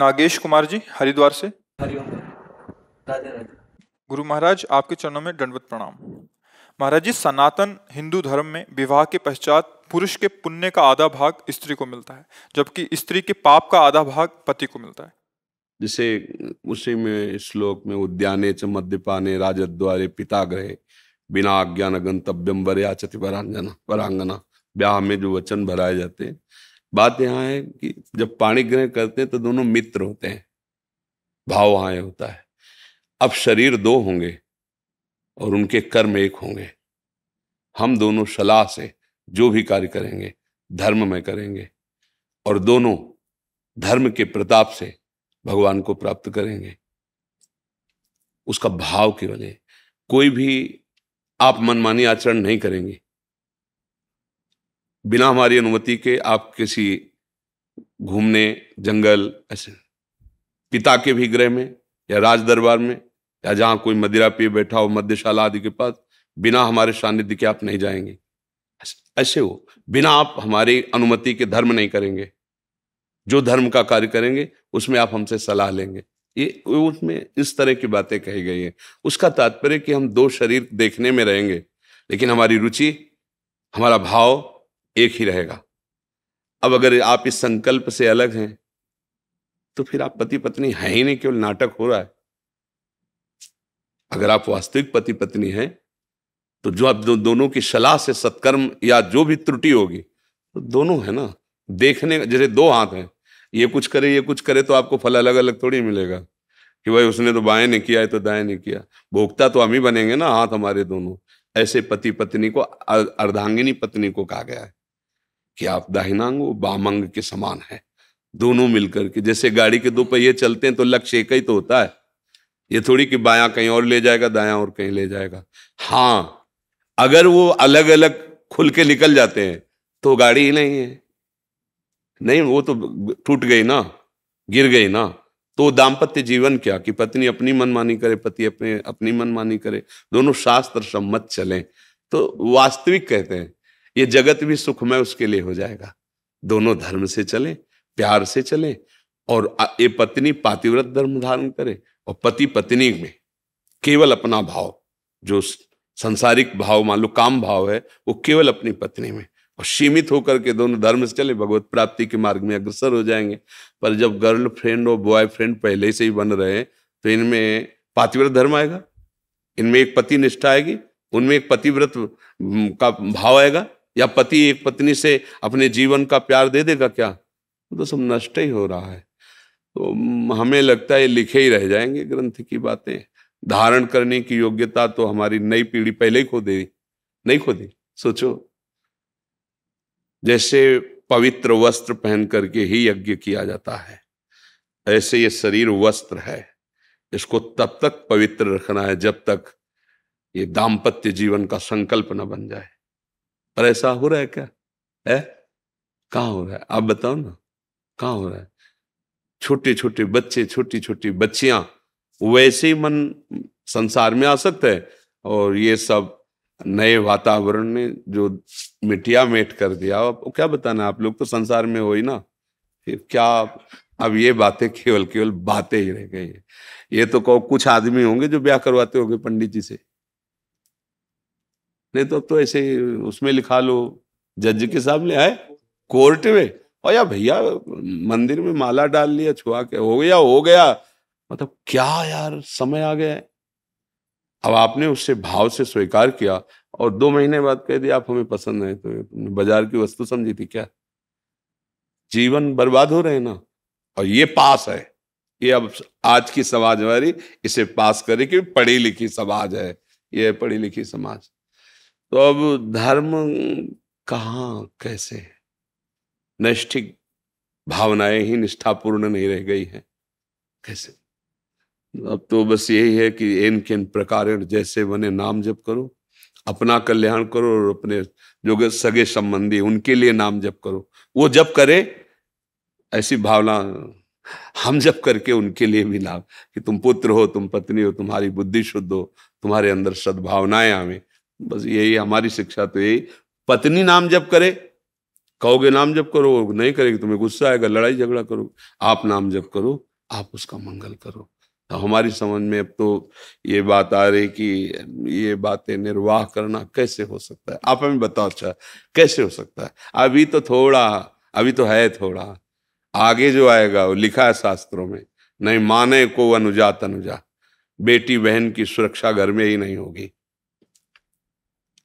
नागेश कुमार जी हरिद्वार से हरिओम गुरु महाराज आपके चरणों में दंडवत प्रणाम महाराज जी सनातन हिंदू धर्म में विवाह के पश्चात पुरुष के पुण्य का आधा भाग स्त्री को मिलता है जबकि स्त्री के पाप का आधा भाग पति को मिलता है जिसे उसी में श्लोक में उद्याने च मद्यपाने राजद्वारे ग्रहे बिना आज्ञान गंतव्यम वर्याचति वरांगना वरांगना ब्याह में जो वचन भराए जाते हैं बात यहाँ है कि जब पाणी ग्रहण करते हैं तो दोनों मित्र होते हैं भाव वहां होता है अब शरीर दो होंगे और उनके कर्म एक होंगे हम दोनों सलाह से जो भी कार्य करेंगे धर्म में करेंगे और दोनों धर्म के प्रताप से भगवान को प्राप्त करेंगे उसका भाव केवल है कोई भी आप मनमानी आचरण नहीं करेंगे बिना हमारी अनुमति के आप किसी घूमने जंगल ऐसे पिता के भी गृह में या राज दरबार में या जहाँ कोई मदिरा पिए बैठा हो मध्यशाला आदि के पास बिना हमारे सानिध्य के आप नहीं जाएंगे ऐसे हो बिना आप हमारी अनुमति के धर्म नहीं करेंगे जो धर्म का कार्य करेंगे उसमें आप हमसे सलाह लेंगे ये उसमें इस तरह की बातें कही गई हैं उसका तात्पर्य कि हम दो शरीर देखने में रहेंगे लेकिन हमारी रुचि हमारा भाव एक ही रहेगा अब अगर आप इस संकल्प से अलग हैं तो फिर आप पति पत्नी हैं ही नहीं केवल नाटक हो रहा है अगर आप वास्तविक पति पत्नी हैं तो जो आप दो, दोनों की सलाह से सत्कर्म या जो भी त्रुटि होगी तो दोनों है ना देखने जैसे दो हाथ हैं ये कुछ करे ये कुछ करे तो आपको फल अलग अलग थोड़ी मिलेगा कि भाई उसने तो बाएं नहीं किया है तो दाएं नहीं किया भोक्ता तो हम ही बनेंगे ना हाथ हमारे दोनों ऐसे पति पत्नी को अर्धांगिनी पत्नी को कहा गया है कि आप दाहिनांग वो बामंग के समान है दोनों मिलकर के जैसे गाड़ी के दो पहिए चलते हैं तो लक्ष्य एक ही तो होता है ये थोड़ी कि बायां कहीं और ले जाएगा दायां और कहीं ले जाएगा हाँ अगर वो अलग अलग खुल के निकल जाते हैं तो गाड़ी ही नहीं है नहीं वो तो टूट गई ना गिर गई ना तो दाम्पत्य जीवन क्या कि पत्नी अपनी मनमानी करे पति अपने अपनी मनमानी करे दोनों शास्त्र सम्मत चलें तो वास्तविक कहते हैं ये जगत भी सुखमय उसके लिए हो जाएगा दोनों धर्म से चले प्यार से चले और ये पत्नी पातिव्रत धर्म धारण करे और पति पत्नी में केवल अपना भाव जो संसारिक भाव मान लो काम भाव है वो केवल अपनी पत्नी में और सीमित होकर के दोनों धर्म से चले भगवत प्राप्ति के मार्ग में अग्रसर हो जाएंगे पर जब गर्ल फ्रेंड और बॉयफ्रेंड पहले से ही बन रहे तो इनमें पातिव्रत धर्म आएगा इनमें एक पति निष्ठा आएगी उनमें एक पतिव्रत का भाव आएगा या पति एक पत्नी से अपने जीवन का प्यार दे देगा क्या तो सब नष्ट ही हो रहा है तो हमें लगता है लिखे ही रह जाएंगे ग्रंथ की बातें धारण करने की योग्यता तो हमारी नई पीढ़ी पहले ही खो दे नहीं खो दे सोचो जैसे पवित्र वस्त्र पहन करके ही यज्ञ किया जाता है ऐसे ये शरीर वस्त्र है इसको तब तक पवित्र रखना है जब तक ये दाम्पत्य जीवन का संकल्प न बन जाए और ऐसा हो रहा है क्या है कहाँ हो रहा है आप बताओ ना कहाँ हो रहा है छोटे छोटे बच्चे छोटी छोटी बच्चियां वैसे ही मन संसार में आ सकते है और ये सब नए वातावरण ने जो मिटिया मेट कर दिया वो क्या बताना आप लोग तो संसार में हो ही ना फिर क्या अब ये बातें केवल केवल बातें ही रह गई है ये तो कहो कुछ आदमी होंगे जो ब्याह करवाते होंगे पंडित जी से नहीं तो अब तो ऐसे उसमें लिखा लो जज के सामने आए कोर्ट में और या भैया मंदिर में माला डाल लिया छुआ के हो गया हो गया मतलब क्या यार समय आ गया है अब आपने उससे भाव से स्वीकार किया और दो महीने बाद कह दिया आप हमें पसंद है तो बाजार की वस्तु समझी थी क्या जीवन बर्बाद हो रहे हैं ना और ये पास है ये अब आज की समाज हमारी इसे पास करे कि पढ़ी लिखी समाज है ये पढ़ी लिखी समाज तो अब धर्म कहाँ कैसे है नैष्ठिक भावनाएं ही निष्ठापूर्ण नहीं रह गई हैं कैसे अब तो बस यही है कि एन केन प्रकार जैसे बने नाम जप करो अपना कल्याण करो और अपने जो सगे संबंधी उनके लिए नाम जप करो वो जप करे ऐसी भावना हम जप करके उनके लिए भी लाभ कि तुम पुत्र हो तुम पत्नी हो तुम्हारी बुद्धि शुद्ध हो तुम्हारे अंदर सद्भावनाएं आवे बस यही हमारी शिक्षा तो यही पत्नी नाम जब करे कहोगे नाम जब करो नहीं करेगी तुम्हें गुस्सा आएगा लड़ाई झगड़ा करो आप नाम जब करो आप उसका मंगल करो तो हमारी समझ में अब तो ये बात आ रही कि ये बातें निर्वाह करना कैसे हो सकता है आप हमें बताओ अच्छा कैसे हो सकता है अभी तो थोड़ा अभी तो है थोड़ा आगे जो आएगा वो लिखा है शास्त्रों में नहीं माने को अनुजा तनुजा बेटी बहन की सुरक्षा घर में ही नहीं होगी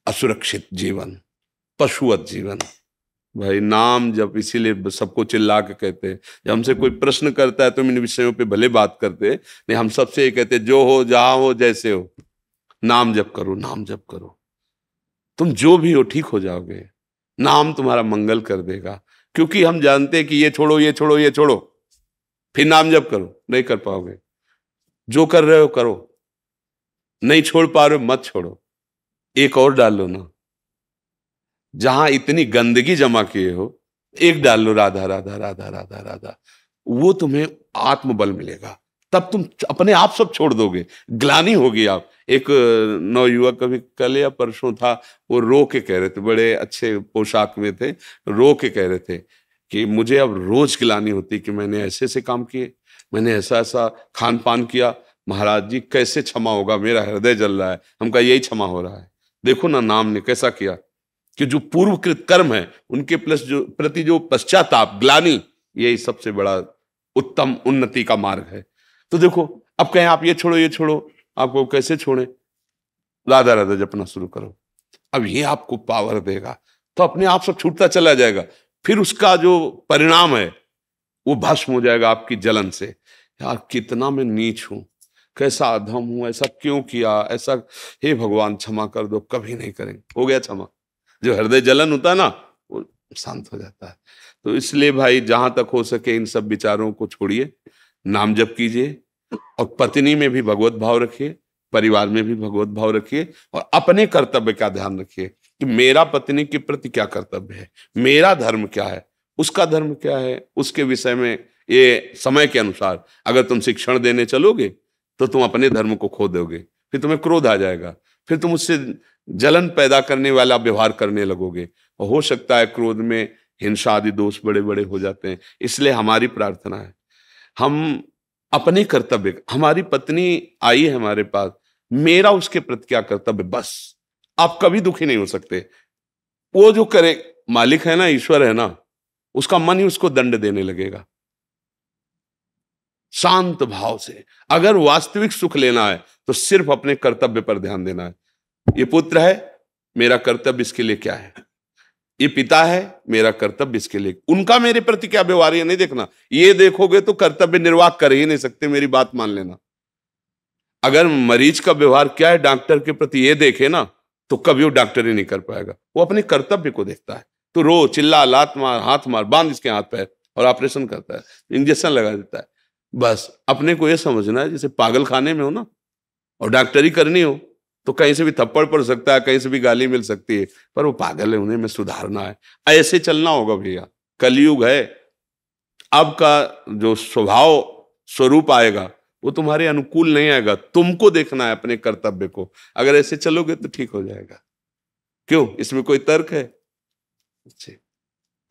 असुरक्षित जीवन पशुवत जीवन भाई नाम जब इसीलिए सबको चिल्ला के कहते हैं जब हमसे कोई प्रश्न करता है तो इन विषयों पे भले बात करते नहीं हम सबसे ये कहते जो हो जहां हो जैसे हो नाम जप करो नाम जप करो तुम जो भी हो ठीक हो जाओगे नाम तुम्हारा मंगल कर देगा क्योंकि हम जानते हैं कि ये छोड़ो ये छोड़ो ये छोड़ो फिर नाम जप करो नहीं कर पाओगे जो कर रहे हो करो नहीं छोड़ पा रहे हो मत छोड़ो एक और डाल लो ना जहां इतनी गंदगी जमा किए हो एक डाल लो राधा राधा राधा राधा राधा वो तुम्हें आत्मबल मिलेगा तब तुम अपने आप सब छोड़ दोगे ग्लानी होगी आप एक नौ युवक कभी कल या परसों था वो रो के कह रहे थे बड़े अच्छे पोशाक में थे रो के कह रहे थे कि मुझे अब रोज ग्लानी होती कि मैंने ऐसे ऐसे काम किए मैंने ऐसा ऐसा खान पान किया महाराज जी कैसे क्षमा होगा मेरा हृदय जल रहा है हमका यही क्षमा हो रहा है देखो ना नाम ने कैसा किया कि जो पूर्वकृत कर्म है उनके प्लस जो प्रति जो पश्चाताप ग्लानी यही सबसे बड़ा उत्तम उन्नति का मार्ग है तो देखो अब कहें आप ये छोड़ो ये छोड़ो आपको कैसे छोड़े राधा राधा जपना शुरू करो अब ये आपको पावर देगा तो अपने आप सब छूटता चला जाएगा फिर उसका जो परिणाम है वो भस्म हो जाएगा आपकी जलन से यार कितना मैं नीच हूं कैसा अधम हूं ऐसा क्यों किया ऐसा हे भगवान क्षमा कर दो कभी नहीं करेंगे हो गया क्षमा जो हृदय जलन होता है ना वो शांत हो जाता है तो इसलिए भाई जहां तक हो सके इन सब विचारों को छोड़िए नाम जप कीजिए और पत्नी में भी भगवत भाव रखिए परिवार में भी भगवत भाव रखिए और अपने कर्तव्य का ध्यान रखिए कि मेरा पत्नी के प्रति क्या कर्तव्य है मेरा धर्म क्या है उसका धर्म क्या है उसके विषय में ये समय के अनुसार अगर तुम शिक्षण देने चलोगे तो तुम अपने धर्म को खो दोगे फिर तुम्हें क्रोध आ जाएगा फिर तुम उससे जलन पैदा करने वाला व्यवहार करने लगोगे और हो सकता है क्रोध में हिंसा आदि दोष बड़े बड़े हो जाते हैं इसलिए हमारी प्रार्थना है हम अपने कर्तव्य हमारी पत्नी आई है हमारे पास मेरा उसके प्रति क्या कर्तव्य बस आप कभी दुखी नहीं हो सकते वो जो करे मालिक है ना ईश्वर है ना उसका मन ही उसको दंड देने लगेगा शांत भाव से अगर वास्तविक सुख लेना है तो सिर्फ अपने कर्तव्य पर ध्यान देना है ये पुत्र है मेरा कर्तव्य इसके लिए क्या है ये पिता है मेरा कर्तव्य इसके लिए उनका मेरे प्रति क्या व्यवहार है नहीं देखना ये देखोगे तो कर्तव्य निर्वाह कर ही नहीं सकते मेरी बात मान लेना अगर मरीज का व्यवहार क्या है डॉक्टर के प्रति ये देखे ना तो कभी वो डॉक्टर ही नहीं कर पाएगा वो अपने कर्तव्य को देखता है तो रो चिल्ला लात मार हाथ मार बांध इसके हाथ पैर और ऑपरेशन करता है इंजेक्शन लगा देता है बस अपने को ये समझना है जैसे पागल खाने में हो ना और डॉक्टरी करनी हो तो कहीं से भी थप्पड़ पड़ सकता है कहीं से भी गाली मिल सकती है पर वो पागल है उन्हें में सुधारना है ऐसे चलना होगा भैया कलयुग है अब का जो स्वभाव स्वरूप आएगा वो तुम्हारे अनुकूल नहीं आएगा तुमको देखना है अपने कर्तव्य को अगर ऐसे चलोगे तो ठीक हो जाएगा क्यों इसमें कोई तर्क है अच्छा